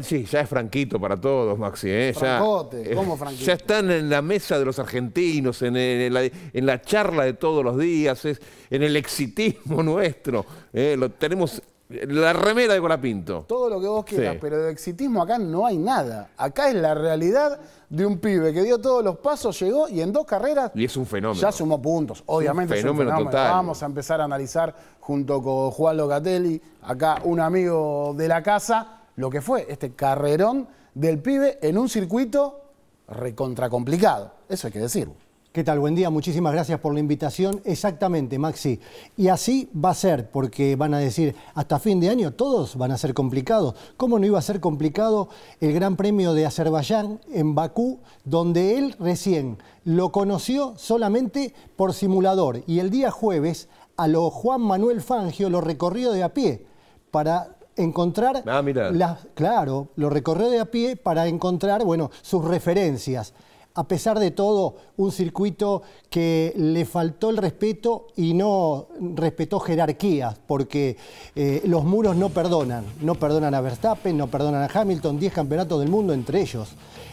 Sí, ya es Franquito para todos, Maxi. ¿eh? ya, eh, ¿cómo están en la mesa de los argentinos, en, la, charla de todos los días, en el exitismo nuestro. ¿eh? tenemos la remera de Colapinto. Todo lo que vos quieras, pero de exitismo acá no hay nada. Acá es la realidad de un pibe que dio todos los pasos, llegó y en dos carreras. Y es un fenómeno. Ya sumó puntos. Obviamente es un fenómeno. Total. Vamos a empezar a analizar junto con Juan Locatelli, acá un amigo de la casa lo que fue este carrerón del pibe en un circuito recontra complicado, Eso hay que decir. ¿Qué tal? Buen día, muchísimas gracias por la invitación. Exactamente, Maxi. Y así va a ser, porque van a decir, hasta fin de año todos van a ser complicados. ¿Cómo no iba a ser complicado el Gran Premio de Azerbaiyán en Bakú, donde él recién lo conoció solamente por simulador? Y el día jueves a lo Juan Manuel Fangio lo recorrió de a pie para encontrar ah, claro, lo recorrió de a pie para encontrar, bueno, sus referencias. A pesar de todo, un circuito que le faltó el respeto y no respetó jerarquías, porque eh, los muros no perdonan. No perdonan a Verstappen, no perdonan a Hamilton, 10 campeonatos del mundo entre ellos.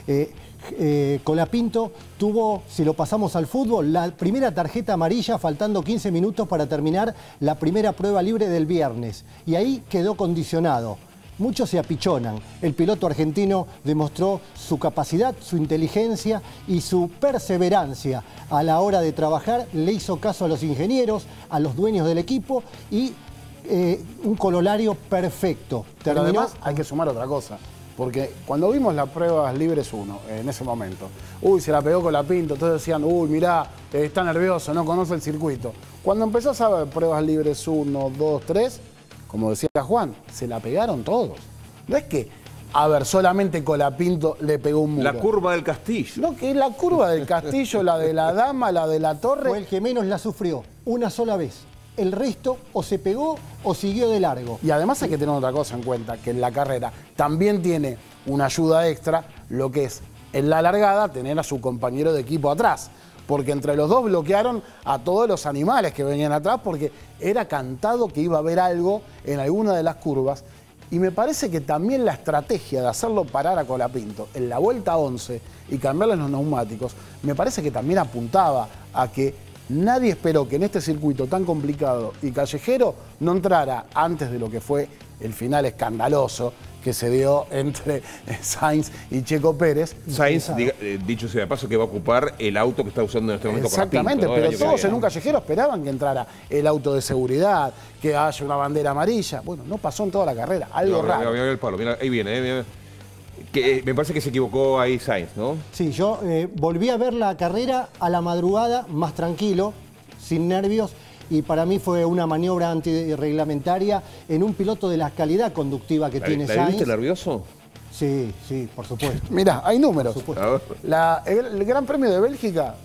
Eh, eh, Colapinto tuvo, si lo pasamos al fútbol, la primera tarjeta amarilla faltando 15 minutos para terminar la primera prueba libre del viernes. Y ahí quedó condicionado. Muchos se apichonan. El piloto argentino demostró su capacidad, su inteligencia y su perseverancia a la hora de trabajar. Le hizo caso a los ingenieros, a los dueños del equipo y eh, un cololario perfecto. Pero además hay que sumar otra cosa. Porque cuando vimos las pruebas libres 1 en ese momento, uy, se la pegó con la todos decían, uy, mirá, está nervioso, no conoce el circuito. Cuando empezó a ver pruebas libres 1, 2, 3, como decía Juan, se la pegaron todos. No es que, a ver, solamente Colapinto le pegó un muro. La curva del castillo. No, que la curva del castillo, la de la dama, la de la torre. Fue el que menos la sufrió, una sola vez el resto o se pegó o siguió de largo. Y además hay que tener otra cosa en cuenta, que en la carrera también tiene una ayuda extra, lo que es en la largada tener a su compañero de equipo atrás. Porque entre los dos bloquearon a todos los animales que venían atrás porque era cantado que iba a haber algo en alguna de las curvas. Y me parece que también la estrategia de hacerlo parar a Colapinto en la vuelta 11 y cambiarle los neumáticos, me parece que también apuntaba a que Nadie esperó que en este circuito tan complicado y callejero no entrara antes de lo que fue el final escandaloso que se dio entre Sainz y Checo Pérez. Sainz, eh, dicho sea de paso, que va a ocupar el auto que está usando en este momento. Exactamente, pero todos en un callejero esperaban que entrara el auto de seguridad, que haya una bandera amarilla. Bueno, no pasó en toda la carrera, algo raro. el ahí viene, eh, ahí viene. Eh, me parece que se equivocó ahí Sainz, ¿no? Sí, yo eh, volví a ver la carrera a la madrugada, más tranquilo, sin nervios, y para mí fue una maniobra antirreglamentaria en un piloto de la calidad conductiva que tiene ¿la Sainz. ¿Viste nervioso? Sí, sí, por supuesto. Mirá, hay números. el, Gran Premio de Bélgica,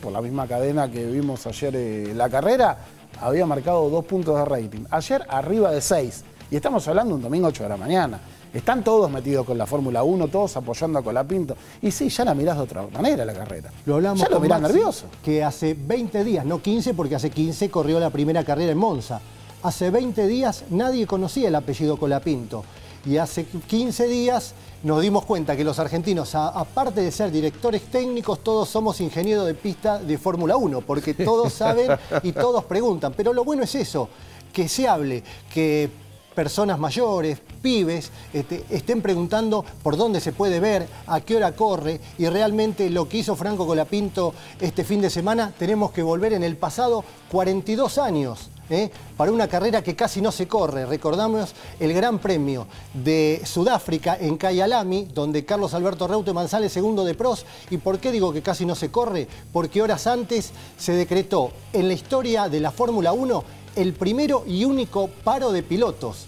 por la misma cadena que vimos ayer eh, la carrera, había marcado dos puntos de rating. Ayer arriba de seis. Y estamos hablando un domingo 8 de la mañana. Están todos metidos con la Fórmula 1, todos apoyando a Colapinto. Y sí, ya la mirás de otra manera la carrera. Lo hablamos ya lo mirás nervioso. Que hace 20 días, no 15, porque hace 15 corrió la primera carrera en Monza. Hace 20 días nadie conocía el apellido Colapinto. Y hace 15 días nos dimos cuenta que los argentinos, aparte de ser directores técnicos, todos somos ingenieros de pista de Fórmula 1, porque todos saben y todos preguntan. Pero lo bueno es eso, que se hable, que personas mayores, pibes este, estén preguntando por dónde se puede ver, a qué hora corre, y realmente lo que hizo Franco Colapinto este fin de semana, tenemos que volver en el pasado 42 años. ¿eh? para una carrera que casi no se corre. Recordamos el Gran Premio de Sudáfrica en Cayalami, donde Carlos Alberto Reutemann sale segundo de pros. ¿Y por qué digo que casi no se corre? Porque horas antes se decretó en la historia de la Fórmula 1 el primero y único paro de pilotos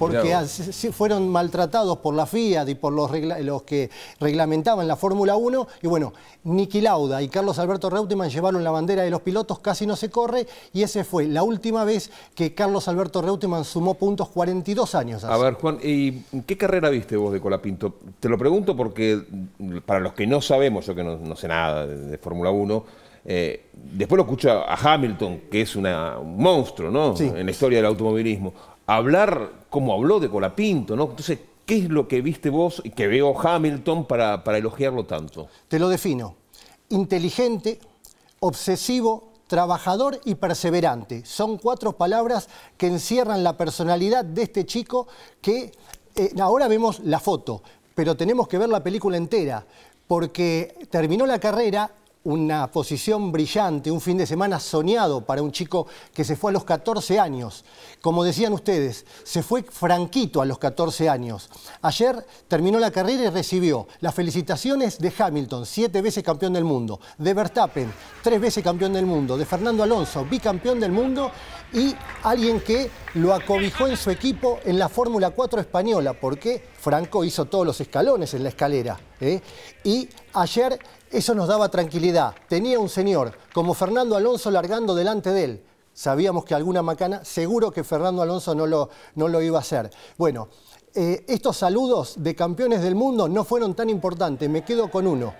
porque ah, fueron maltratados por la FIAT y por los, que reglamentaban la Fórmula 1. Y bueno, Niki Lauda y Carlos Alberto Reutemann llevaron la bandera de los pilotos, casi no se corre, y esa fue la última vez que Carlos Alberto Reutemann sumó puntos 42 años. A ver, Juan, ¿y qué carrera viste vos de Colapinto? Te lo pregunto porque para los que no sabemos, yo que no, sé nada de, Fórmula 1, eh, después lo escucho a, Hamilton, que es un monstruo ¿no? en la historia del automovilismo hablar como habló de Colapinto, ¿no? Entonces, ¿qué es lo que viste vos y que veo Hamilton para, elogiarlo tanto? Te lo defino. Inteligente, obsesivo, trabajador y perseverante. Son cuatro palabras que encierran la personalidad de este chico que eh, ahora vemos la foto, pero tenemos que ver la película entera, porque terminó la carrera una posición brillante, un fin de semana soñado para un chico que se fue a los 14 años. Como decían ustedes, se fue franquito a los 14 años. Ayer terminó la carrera y recibió las felicitaciones de Hamilton, siete veces campeón del mundo, de Verstappen, tres veces campeón del mundo, de Fernando Alonso, bicampeón del mundo y alguien que lo acobijó en su equipo en la Fórmula 4 española, porque Franco hizo todos los escalones en la escalera. ¿eh? Y ayer eso nos daba tranquilidad. Tenía un señor, como Fernando Alonso largando delante de él. Sabíamos que alguna macana, seguro que Fernando Alonso no lo, no lo iba a hacer. Bueno, eh, estos saludos de campeones del mundo no fueron tan importantes, me quedo con uno.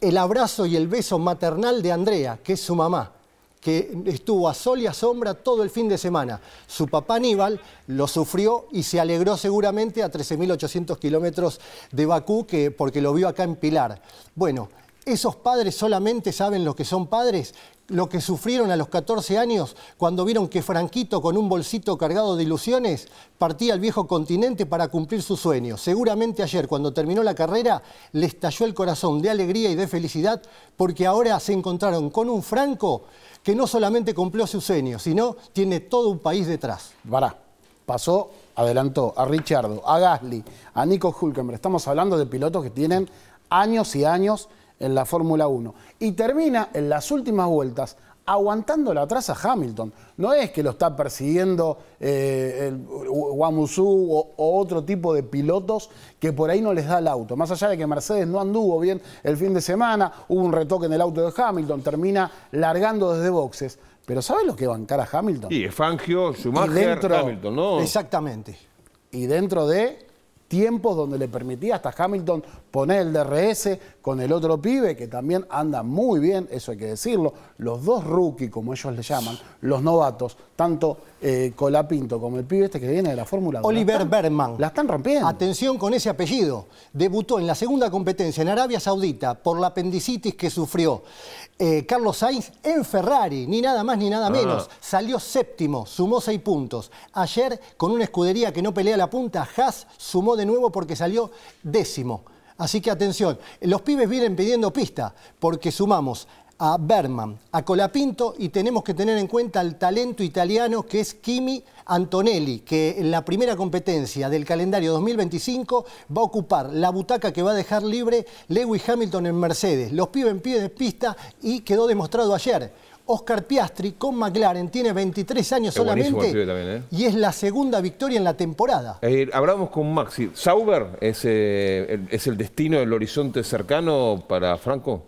El abrazo y el beso maternal de Andrea, que es su mamá, que estuvo a sol y a sombra todo el fin de semana. Su papá Aníbal lo sufrió y se alegró seguramente a 13.800 kilómetros de Bakú, que, porque lo vio acá en Pilar. Bueno, esos padres solamente saben lo que son padres, lo que sufrieron a los 14 años cuando vieron que Franquito con un bolsito cargado de ilusiones partía al viejo continente para cumplir su sueño. Seguramente ayer cuando terminó la carrera les estalló el corazón de alegría y de felicidad porque ahora se encontraron con un Franco que no solamente cumplió su sueño, sino tiene todo un país detrás. Vará, pasó, adelantó a Richardo, a Gasly, a Nico Hulkenberg. Estamos hablando de pilotos que tienen años y años en la Fórmula 1 y termina en las últimas vueltas aguantando la atrás a Hamilton. No es que lo está persiguiendo eh, el, o, otro tipo de pilotos que por ahí no les da el auto. Más allá de que Mercedes no anduvo bien el fin de semana, hubo un retoque en el auto de Hamilton, termina largando desde boxes. Pero ¿sabes lo que va a Hamilton? Y Fangio, Schumacher, Hamilton, ¿no? Exactamente. Y dentro de tiempos donde le permitía hasta Hamilton poner el DRS con el otro pibe, que también anda muy bien, eso hay que decirlo. Los dos rookies, como ellos le llaman, los novatos, tanto eh, Colapinto, como el pibe este que viene de la Fórmula 1. Oliver Berman. La están rompiendo. Atención con ese apellido. Debutó en la segunda competencia en Arabia Saudita por la apendicitis que sufrió eh, Carlos Sainz en Ferrari, ni nada más ni nada ah. menos. Salió séptimo, sumó seis puntos. Ayer, con una escudería que no pelea la punta, Haas sumó de nuevo porque salió décimo. Así que atención, los pibes vienen pidiendo pista porque sumamos a Berman, a Colapinto y tenemos que tener en cuenta el talento italiano que es Kimi Antonelli, que en la primera competencia del calendario 2025 va a ocupar la butaca que va a dejar libre Lewis Hamilton en Mercedes. Los pibes en pie de pista y quedó demostrado ayer. Oscar Piastri con McLaren tiene 23 años solamente ¿eh? y es la segunda victoria en la temporada. hablamos con Maxi. ¿Sauber es, eh, el, es el destino, del horizonte cercano para Franco?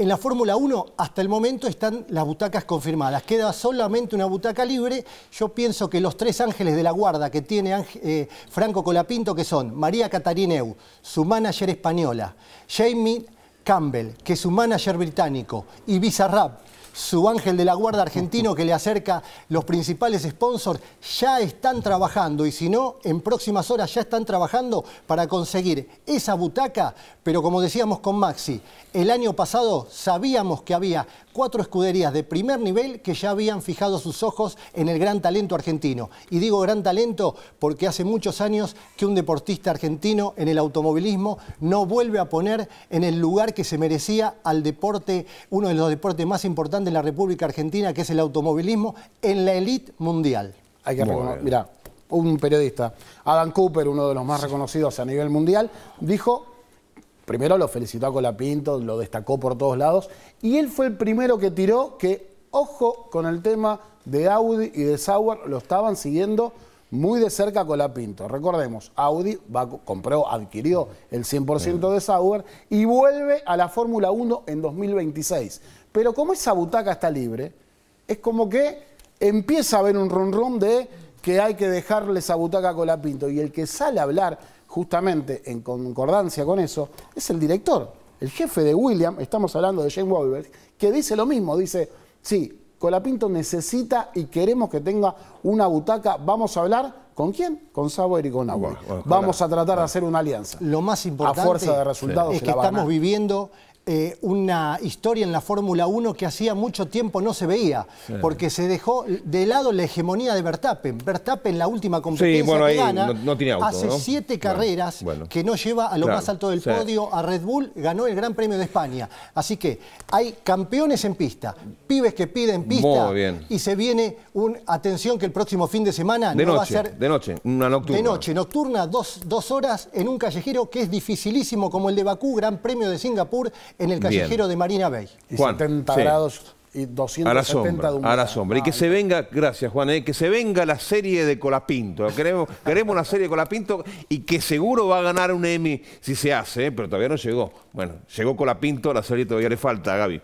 En la Fórmula 1 hasta el momento están las butacas confirmadas. Queda solamente una butaca libre. Yo pienso que los tres ángeles de la guarda que tiene eh, Franco Colapinto, que son María Catarineu, su manager española, Jamie Campbell, que es su manager británico, y Bizarrap, su ángel de la guarda argentino que le acerca los principales sponsors, ya están trabajando y si no, en próximas horas ya están trabajando para conseguir esa butaca, pero como decíamos con Maxi, el año pasado sabíamos que había cuatro escuderías de primer nivel que ya habían fijado sus ojos en el gran talento argentino. Y digo gran talento porque hace muchos años que un deportista argentino en el automovilismo no vuelve a poner en el lugar que se merecía al deporte, uno de los deportes más importantes de la República Argentina, que es el automovilismo, en la élite mundial. Hay que reconocer, mirá, un periodista, Adam Cooper, uno de los más reconocidos a nivel mundial, dijo, primero lo felicitó a Colapinto, lo destacó por todos lados, y él fue el primero que tiró que, ojo con el tema de Audi y de Sauer, lo estaban siguiendo muy de cerca Colapinto. Recordemos, Audi compró, adquirió el 100% de Sauer y vuelve a la Fórmula 1 en 2026. Pero como esa butaca está libre, es como que empieza a haber un ron de que hay que dejarle esa butaca a Colapinto. Y el que sale a hablar justamente en concordancia con eso es el director, el jefe de William, estamos hablando de James Wolver, que dice lo mismo, dice, sí, Colapinto necesita y queremos que tenga una butaca, vamos a hablar. ¿Con quién? Con Sabo y con Agua. vamos a tratar de hacer una alianza. Lo más importante a fuerza de resultados, es que estamos viviendo eh, una historia en la Fórmula 1 que hacía mucho tiempo no se veía, porque se dejó de lado la hegemonía de Verstappen. Verstappen, la última competencia que gana, hace siete carreras que no lleva a lo más alto del podio a Red Bull, ganó el Gran Premio de España. Así que hay campeones en pista, pibes que piden pista, y se viene un... Atención que el próximo fin de semana no va a ser... De noche, una nocturna. De noche, nocturna, dos, dos horas en un callejero que es dificilísimo como el de Bakú, Gran Premio de Singapur, en el callejero de Marina Bay. 70 grados y 270 a A la sombra. y que se venga, gracias Juan, eh, que se venga la serie de Colapinto. Queremos, queremos una serie de Colapinto y que seguro va a ganar un Emmy si se hace, eh, pero todavía no llegó. Bueno, llegó Colapinto, la serie todavía le falta, Gaby.